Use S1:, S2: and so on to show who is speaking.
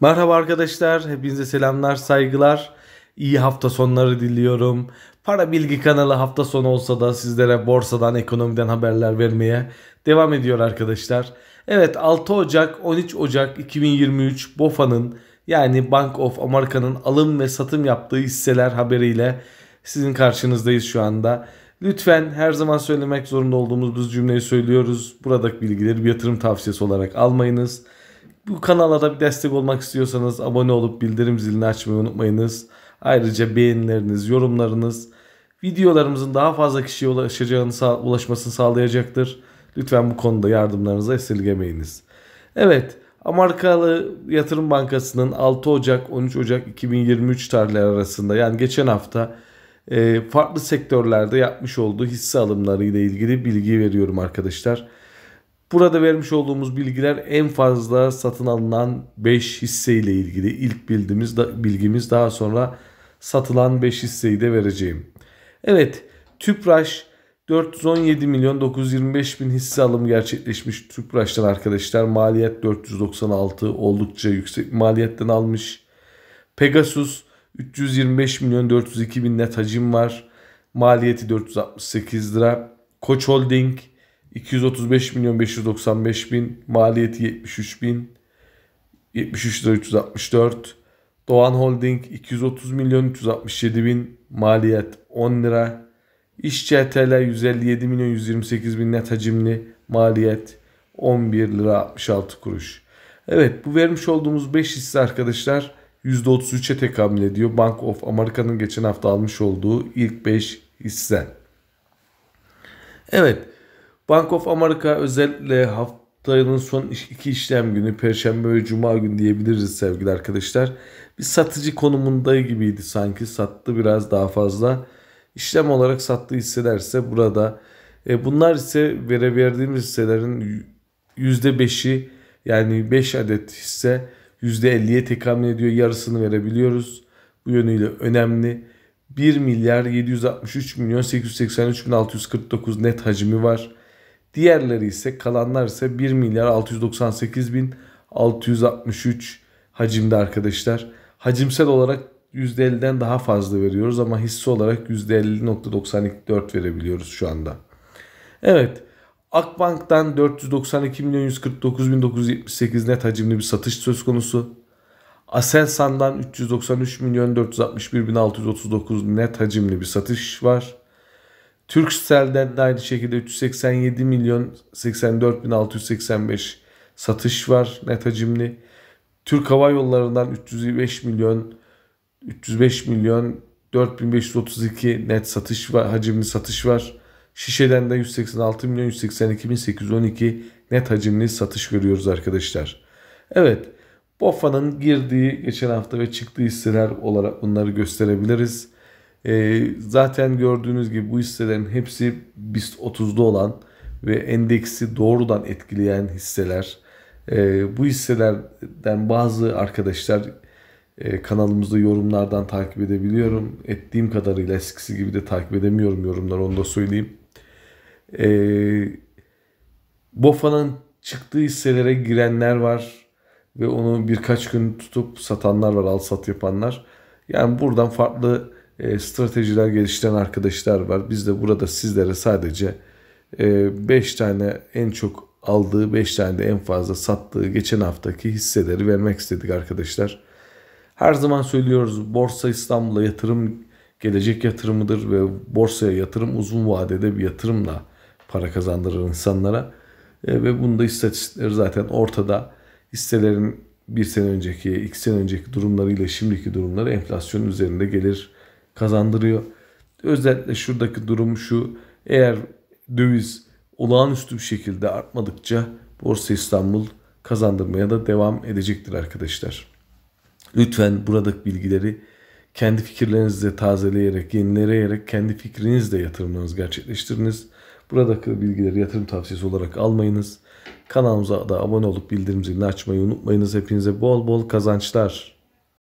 S1: Merhaba arkadaşlar, hepinize selamlar, saygılar. İyi hafta sonları diliyorum. Para Bilgi kanalı hafta sonu olsa da sizlere borsadan, ekonomiden haberler vermeye devam ediyor arkadaşlar. Evet 6 Ocak, 13 Ocak 2023 BOFA'nın yani Bank of America'nın alım ve satım yaptığı hisseler haberiyle sizin karşınızdayız şu anda. Lütfen her zaman söylemek zorunda olduğumuz bu cümleyi söylüyoruz. Buradaki bilgileri bir yatırım tavsiyesi olarak almayınız. Bu kanala da bir destek olmak istiyorsanız abone olup bildirim zilini açmayı unutmayınız. Ayrıca beğenileriniz, yorumlarınız videolarımızın daha fazla kişiye ulaşacağını, ulaşmasını sağlayacaktır. Lütfen bu konuda yardımlarınızı esirgemeyiniz. Evet, Amerikalı Yatırım Bankası'nın 6 Ocak 13 Ocak 2023 tarihleri arasında yani geçen hafta e, farklı sektörlerde yapmış olduğu hisse alımları ile ilgili bilgi veriyorum arkadaşlar. Burada vermiş olduğumuz bilgiler en fazla satın alınan 5 hisse ile ilgili ilk bildiğimiz bilgimiz daha sonra satılan 5 hisseyi de vereceğim. Evet Tüpraş 417 milyon 925 bin hisse alımı gerçekleşmiş Tüpraş'tan arkadaşlar. Maliyet 496 oldukça yüksek maliyetten almış. Pegasus 325 milyon 402 bin net hacim var. Maliyeti 468 lira. Koç Holding 235 milyon 595 bin. Maliyeti 73 bin. 73 lira 364. Doğan Holding 230 milyon 367 bin. Maliyet 10 lira. İşçi TL 157 milyon 128 bin net hacimli. Maliyet 11 lira 66 kuruş. Evet bu vermiş olduğumuz 5 hisse arkadaşlar %33'e tekamül ediyor. Bank of America'nın geçen hafta almış olduğu ilk 5 hisse. Evet Bank of America özellikle haftanın son iki işlem günü Perşembe ve Cuma günü diyebiliriz sevgili arkadaşlar. Bir satıcı konumunda gibiydi sanki sattı biraz daha fazla. İşlem olarak sattığı hisselerse burada. E, bunlar ise vere verdiğimiz hisselerin %5'i yani 5 adet hisse %50'ye tekamül ediyor. Yarısını verebiliyoruz. Bu yönüyle önemli. 1 milyar 763 milyon 883 bin 649 net hacmi var. Diğerleri ise kalanlar ise 1 milyar 698 bin 663 hacimde arkadaşlar. Hacimsel olarak %50'den daha fazla veriyoruz ama hisse olarak %50.94 verebiliyoruz şu anda. Evet. Akbank'tan 492 milyon 149 bin 978 net hacimli bir satış söz konusu. Aselsan'dan 393 milyon 461 bin 639 net hacimli bir satış var. Türkcell'den de aynı şekilde 387 milyon 84.685 satış var net hacimli. Türk Hava Yolları'ndan 305 milyon 305 milyon 4532 net satış var, hacimli satış var. Şişe'den de 186 milyon 182 bin 812 net hacimli satış görüyoruz arkadaşlar. Evet, BOFA'nın girdiği geçen hafta ve çıktığı hisseler olarak bunları gösterebiliriz. E, zaten gördüğünüz gibi bu hisselerin hepsi BIST 30'da olan ve endeksi doğrudan etkileyen hisseler. E, bu hisselerden bazı arkadaşlar e, kanalımızda yorumlardan takip edebiliyorum. Ettiğim kadarıyla eskisi gibi de takip edemiyorum yorumları onu da söyleyeyim. E, BOFA'nın çıktığı hisselere girenler var ve onu birkaç gün tutup satanlar var al sat yapanlar. Yani buradan farklı e, stratejiler geliştiren arkadaşlar var. Biz de burada sizlere sadece 5 e, tane en çok aldığı 5 tane de en fazla sattığı geçen haftaki hisseleri vermek istedik arkadaşlar. Her zaman söylüyoruz Borsa İstanbul'a yatırım gelecek yatırımıdır ve borsaya yatırım uzun vadede bir yatırımla para kazandırır insanlara. E, ve bunda istatistikleri zaten ortada. Hisselerin bir sene önceki, iki sene önceki durumlarıyla şimdiki durumları enflasyon üzerinde gelir kazandırıyor. Özellikle şuradaki durum şu. Eğer döviz olağanüstü bir şekilde artmadıkça Borsa İstanbul kazandırmaya da devam edecektir arkadaşlar. Lütfen buradaki bilgileri kendi fikirlerinizle tazeleyerek, yenileyerek kendi fikrinizle yatırımlarınızı gerçekleştiriniz. Buradaki bilgileri yatırım tavsiyesi olarak almayınız. Kanalımıza da abone olup bildirim zilini açmayı unutmayınız. Hepinize bol bol kazançlar.